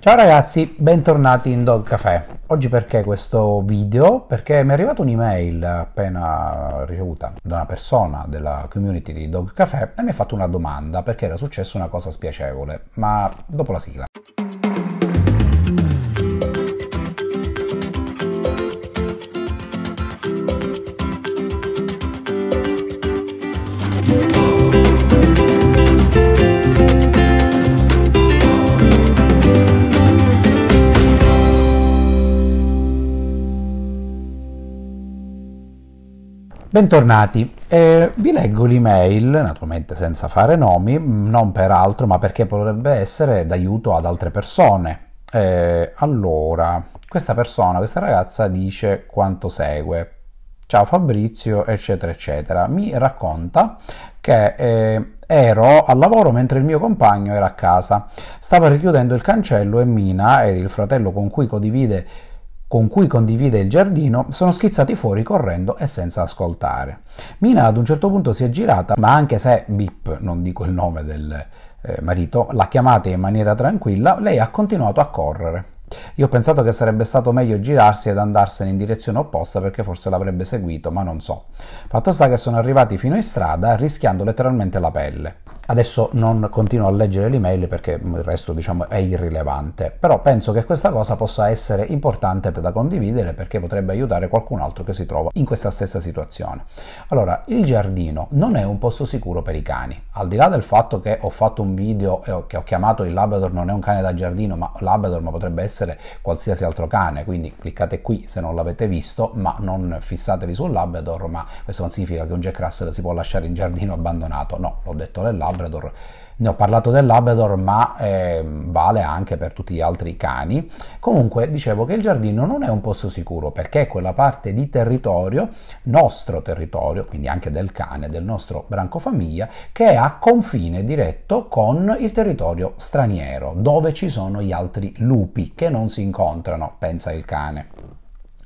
Ciao ragazzi, bentornati in Dog Café. Oggi perché questo video? Perché mi è arrivata un'email appena ricevuta da una persona della community di Dog Café e mi ha fatto una domanda perché era successa una cosa spiacevole, ma dopo la sigla. Bentornati, eh, vi leggo l'email, naturalmente senza fare nomi, mm, non per altro, ma perché potrebbe essere d'aiuto ad altre persone. Eh, allora, questa persona, questa ragazza dice quanto segue. Ciao Fabrizio, eccetera, eccetera. Mi racconta che eh, ero al lavoro mentre il mio compagno era a casa. Stava richiudendo il cancello e Mina, ed il fratello con cui condivide con cui condivide il giardino sono schizzati fuori correndo e senza ascoltare. Mina ad un certo punto si è girata, ma anche se Bip, non dico il nome del eh, marito, l'ha chiamata in maniera tranquilla, lei ha continuato a correre. Io ho pensato che sarebbe stato meglio girarsi ed andarsene in direzione opposta perché forse l'avrebbe seguito, ma non so. Fatto sta che sono arrivati fino in strada rischiando letteralmente la pelle. Adesso non continuo a leggere l'email perché il resto diciamo, è irrilevante, però penso che questa cosa possa essere importante da condividere perché potrebbe aiutare qualcun altro che si trova in questa stessa situazione. Allora, il giardino non è un posto sicuro per i cani, al di là del fatto che ho fatto un video che ho chiamato il Labrador non è un cane da giardino, ma Labrador ma potrebbe essere qualsiasi altro cane, quindi cliccate qui se non l'avete visto, ma non fissatevi sul Labrador, ma questo non significa che un Jack Russell si può lasciare in giardino abbandonato, no, l'ho detto nel Labrador Labrador. Ne ho parlato del Labrador, ma eh, vale anche per tutti gli altri cani. Comunque dicevo che il giardino non è un posto sicuro perché è quella parte di territorio, nostro territorio, quindi anche del cane, del nostro branco famiglia, che è a confine diretto con il territorio straniero, dove ci sono gli altri lupi che non si incontrano, pensa il cane.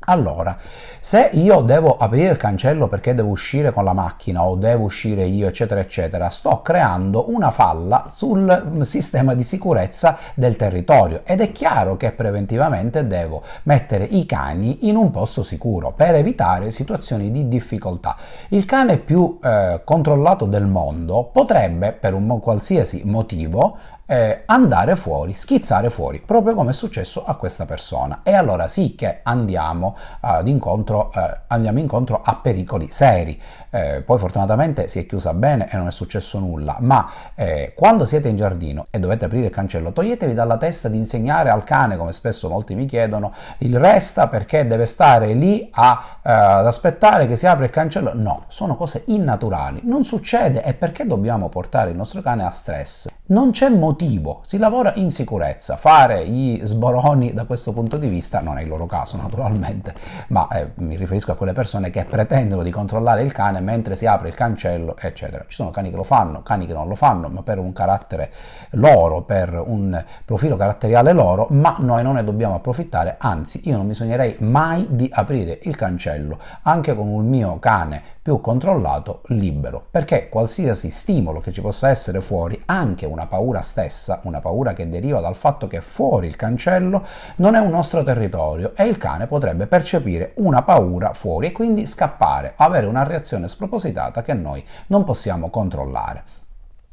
Allora, se io devo aprire il cancello perché devo uscire con la macchina o devo uscire io, eccetera, eccetera, sto creando una falla sul mm, sistema di sicurezza del territorio ed è chiaro che preventivamente devo mettere i cani in un posto sicuro per evitare situazioni di difficoltà. Il cane più eh, controllato del mondo potrebbe, per un qualsiasi motivo, eh, andare fuori, schizzare fuori, proprio come è successo a questa persona. E allora sì che andiamo ad incontro, eh, andiamo incontro a pericoli seri. Eh, poi fortunatamente si è chiusa bene e non è successo nulla, ma eh, quando siete in giardino e dovete aprire il cancello, toglietevi dalla testa di insegnare al cane, come spesso molti mi chiedono, il resta perché deve stare lì a, eh, ad aspettare che si apra il cancello. No, sono cose innaturali, non succede e perché dobbiamo portare il nostro cane a stress? Non c'è motivo, si lavora in sicurezza, fare gli sboroni da questo punto di vista non è il loro caso naturalmente ovviamente, ma eh, mi riferisco a quelle persone che pretendono di controllare il cane mentre si apre il cancello, eccetera. Ci sono cani che lo fanno, cani che non lo fanno, ma per un carattere loro, per un profilo caratteriale loro, ma noi non ne dobbiamo approfittare, anzi io non mi sognerei mai di aprire il cancello, anche con un mio cane più controllato, libero, perché qualsiasi stimolo che ci possa essere fuori, anche una paura stessa, una paura che deriva dal fatto che fuori il cancello non è un nostro territorio e il cane potrebbe percepire una paura fuori e quindi scappare, avere una reazione spropositata che noi non possiamo controllare.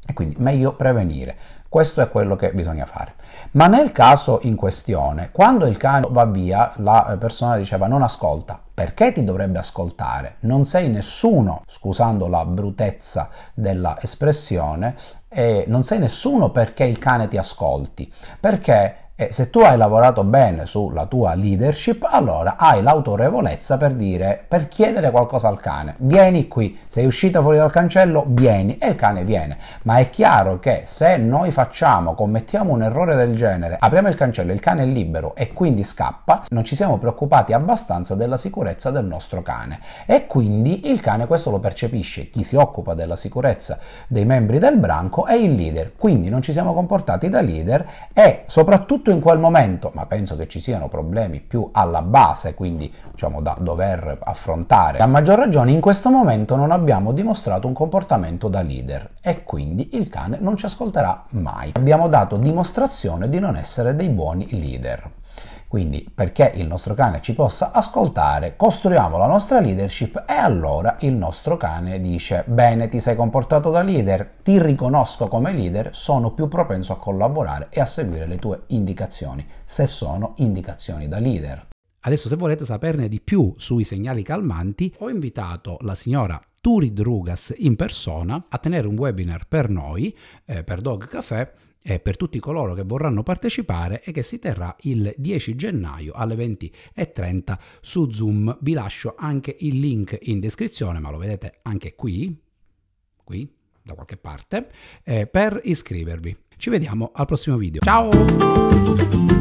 E quindi meglio prevenire. Questo è quello che bisogna fare. Ma nel caso in questione, quando il cane va via, la eh, persona diceva non ascolta. Perché ti dovrebbe ascoltare? Non sei nessuno, scusando la brutezza della espressione, eh, non sei nessuno perché il cane ti ascolti. Perché e se tu hai lavorato bene sulla tua leadership, allora hai l'autorevolezza per dire, per chiedere qualcosa al cane. Vieni qui, sei uscita fuori dal cancello, vieni e il cane viene. Ma è chiaro che se noi facciamo, commettiamo un errore del genere, apriamo il cancello, il cane è libero e quindi scappa, non ci siamo preoccupati abbastanza della sicurezza del nostro cane. E quindi il cane questo lo percepisce, chi si occupa della sicurezza dei membri del branco è il leader. Quindi non ci siamo comportati da leader e soprattutto tutto in quel momento, ma penso che ci siano problemi più alla base, quindi diciamo da dover affrontare. A maggior ragione in questo momento non abbiamo dimostrato un comportamento da leader e quindi il cane non ci ascolterà mai. Abbiamo dato dimostrazione di non essere dei buoni leader. Quindi perché il nostro cane ci possa ascoltare, costruiamo la nostra leadership e allora il nostro cane dice bene ti sei comportato da leader, ti riconosco come leader, sono più propenso a collaborare e a seguire le tue indicazioni, se sono indicazioni da leader. Adesso se volete saperne di più sui segnali calmanti, ho invitato la signora Turi Drugas in persona a tenere un webinar per noi, eh, per Dog Café, e per tutti coloro che vorranno partecipare e che si terrà il 10 gennaio alle 20.30 su Zoom. Vi lascio anche il link in descrizione, ma lo vedete anche qui, qui da qualche parte, eh, per iscrivervi. Ci vediamo al prossimo video. Ciao!